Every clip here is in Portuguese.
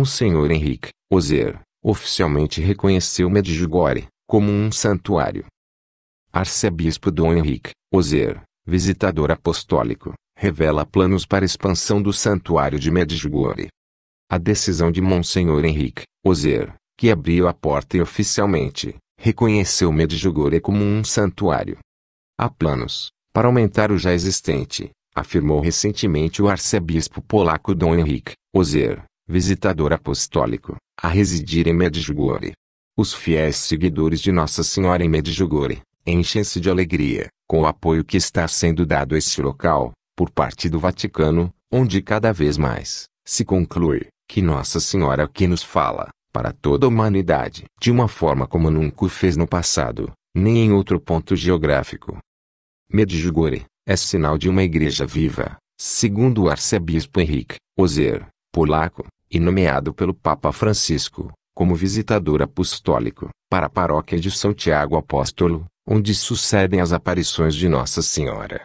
Monsenhor Henrique, Ozer, oficialmente reconheceu Medjugorje como um santuário. Arcebispo Dom Henrique, Ozer, visitador apostólico, revela planos para expansão do santuário de Medjugorje. A decisão de Monsenhor Henrique, Ozer, que abriu a porta e oficialmente reconheceu Medjugorje como um santuário. Há planos para aumentar o já existente, afirmou recentemente o arcebispo polaco Dom Henrique Ozer, visitador apostólico, a residir em Medjugorje. Os fiéis seguidores de Nossa Senhora em Medjugorje enchem-se de alegria com o apoio que está sendo dado a este local por parte do Vaticano, onde cada vez mais se conclui que Nossa Senhora que nos fala para toda a humanidade, de uma forma como nunca o fez no passado, nem em outro ponto geográfico. Medjugorje é sinal de uma igreja viva, segundo o arcebispo Henrique Ozer, polaco, e nomeado pelo Papa Francisco, como visitador apostólico, para a paróquia de São Tiago Apóstolo, onde sucedem as aparições de Nossa Senhora.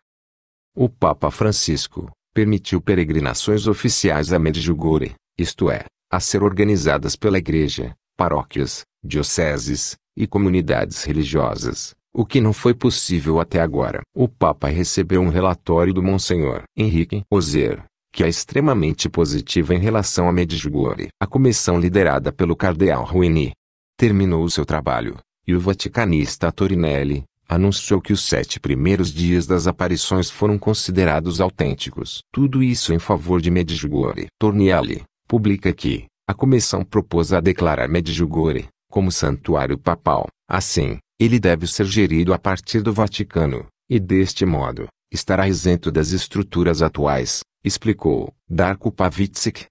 O Papa Francisco permitiu peregrinações oficiais a Medjugorje, isto é, a ser organizadas pela Igreja, paróquias, dioceses e comunidades religiosas, o que não foi possível até agora. O Papa recebeu um relatório do Monsenhor Henrique Ozer, que é extremamente positiva em relação a Medjugorje. A comissão liderada pelo cardeal Ruini terminou o seu trabalho, e o vaticanista Torinelli anunciou que os sete primeiros dias das aparições foram considerados autênticos. Tudo isso em favor de Medjugorje. Tornielli publica que a comissão propôs a declarar Medjugorje como santuário papal. Assim, ele deve ser gerido a partir do Vaticano, e deste modo, estará isento das estruturas atuais, explicou Darko Pavitsik.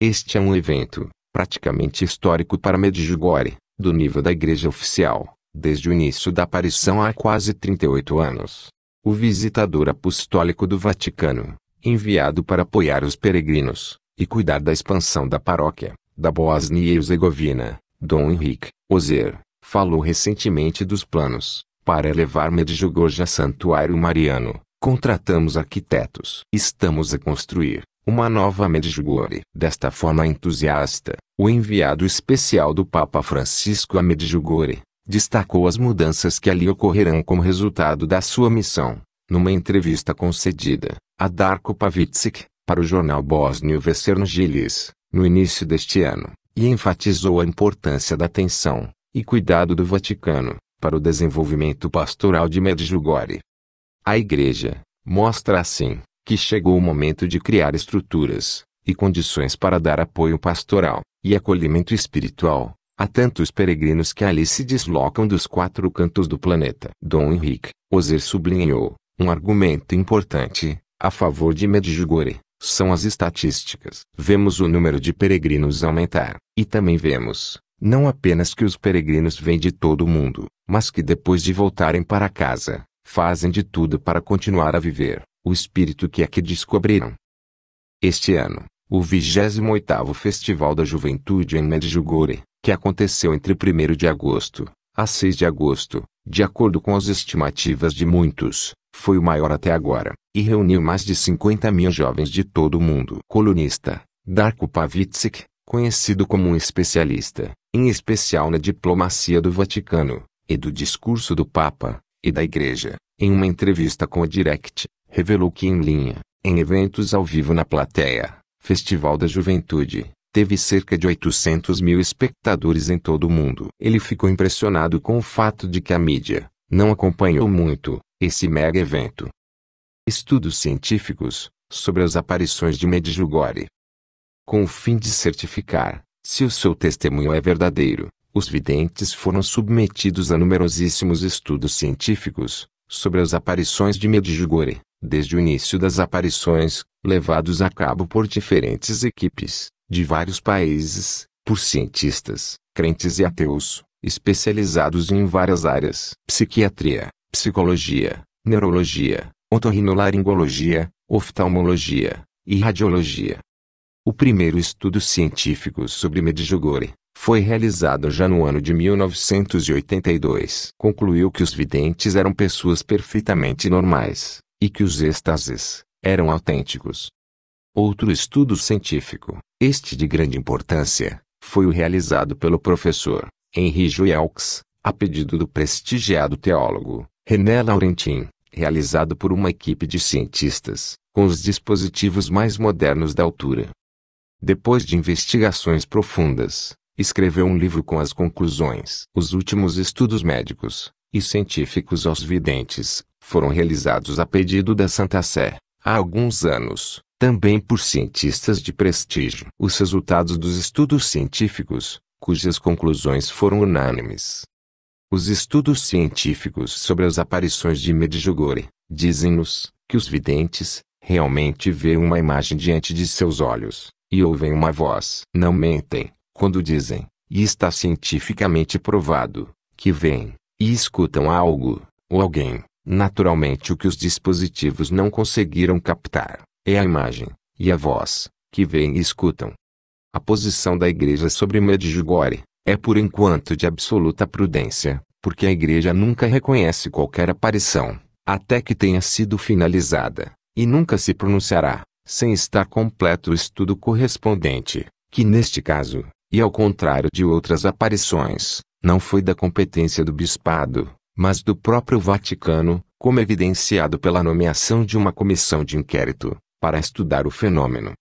Este é um evento, praticamente histórico para Medjugorje, do nível da igreja oficial, desde o início da aparição há quase 38 anos. O visitador apostólico do Vaticano, enviado para apoiar os peregrinos e cuidar da expansão da paróquia da Bósnia e Herzegovina, Dom Henrique Ozer, falou recentemente dos planos para elevar Medjugorje a Santuário Mariano, contratamos arquitetos. Estamos a construir uma nova Medjugorje. Desta forma entusiasta, o enviado especial do Papa Francisco a Medjugorje destacou as mudanças que ali ocorrerão como resultado da sua missão. Numa entrevista concedida a Darko Pavicic para o jornal bósnio Vecerno Gilis, no início deste ano, e enfatizou a importância da atenção e cuidado do Vaticano para o desenvolvimento pastoral de Medjugorje. A Igreja mostra assim que chegou o momento de criar estruturas e condições para dar apoio pastoral e acolhimento espiritual a tantos peregrinos que ali se deslocam dos quatro cantos do planeta. Dom Henrique Ozer sublinhou um argumento importante a favor de Medjugorje são as estatísticas. Vemos o número de peregrinos aumentar, e também vemos não apenas que os peregrinos vêm de todo o mundo, mas que depois de voltarem para casa, fazem de tudo para continuar a viver o espírito que aqui descobriram. Este ano, o 28º Festival da Juventude em Medjugorje, que aconteceu entre 1 de agosto a 6 de agosto, de acordo com as estimativas de muitos, foi o maior até agora, e reuniu mais de 50 mil jovens de todo o mundo. Colunista, Darko Pavitsik, conhecido como um especialista, em especial na diplomacia do Vaticano, e do discurso do Papa, e da Igreja, em uma entrevista com a Direct, revelou que em linha, em eventos ao vivo na plateia, Festival da Juventude, teve cerca de 800 mil espectadores em todo o mundo. Ele ficou impressionado com o fato de que a mídia não acompanhou muito esse mega evento. Estudos científicos sobre as aparições de Medjugorje. Com o fim de certificar se o seu testemunho é verdadeiro, os videntes foram submetidos a numerosíssimos estudos científicos sobre as aparições de Medjugorje, desde o início das aparições, levados a cabo por diferentes equipes de vários países, por cientistas, crentes e ateus, especializados em várias áreas: psiquiatria, psicologia, neurologia, otorrinolaringologia, oftalmologia e radiologia. O primeiro estudo científico sobre Medjugorje foi realizado já no ano de 1982. Concluiu que os videntes eram pessoas perfeitamente normais e que os êxtases eram autênticos. Outro estudo científico, este de grande importância, foi o realizado pelo professor Henri Joyaux, a pedido do prestigiado teólogo René Laurentin, realizado por uma equipe de cientistas com os dispositivos mais modernos da altura. Depois de investigações profundas, escreveu um livro com as conclusões. Os últimos estudos médicos e científicos aos videntes foram realizados a pedido da Santa Sé, há alguns anos, também por cientistas de prestígio. Os resultados dos estudos científicos, cujas conclusões foram unânimes. Os estudos científicos sobre as aparições de Medjugorje dizem-nos que os videntes realmente veem uma imagem diante de seus olhos e ouvem uma voz. Não mentem, quando dizem, e está cientificamente provado, que vêm e escutam algo, ou alguém. Naturalmente, o que os dispositivos não conseguiram captar é a imagem e a voz que vêm e escutam. A posição da Igreja sobre Medjugorje é por enquanto de absoluta prudência, porque a Igreja nunca reconhece qualquer aparição, até que tenha sido finalizada, e nunca se pronunciará sem estar completo o estudo correspondente, que neste caso, e ao contrário de outras aparições, não foi da competência do bispado, mas do próprio Vaticano, como evidenciado pela nomeação de uma comissão de inquérito, para estudar o fenômeno.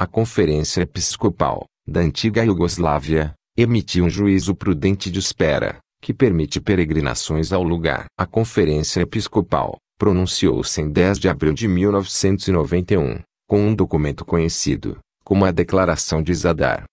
A Conferência Episcopal, da antiga Iugoslávia, emitiu um juízo prudente de espera, que permite peregrinações ao lugar. A Conferência Episcopal, pronunciou-se em 10 de abril de 1991, com um documento conhecido como a Declaração de Zadar.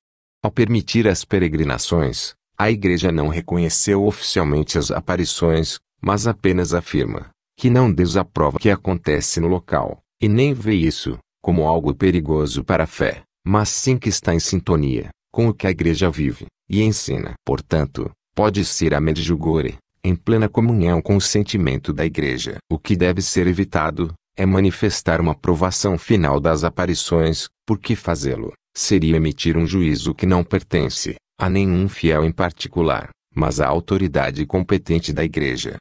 Ao permitir as peregrinações, a Igreja não reconheceu oficialmente as aparições, mas apenas afirma que não desaprova o que acontece no local, e nem vê isso como algo perigoso para a fé, mas sim que está em sintonia com o que a Igreja vive e ensina. Portanto, pode ser a Medjugorje, em plena comunhão com o sentimento da Igreja. O que deve ser evitado é manifestar uma aprovação final das aparições, porque fazê-lo seria emitir um juízo que não pertence a nenhum fiel em particular, mas à autoridade competente da Igreja.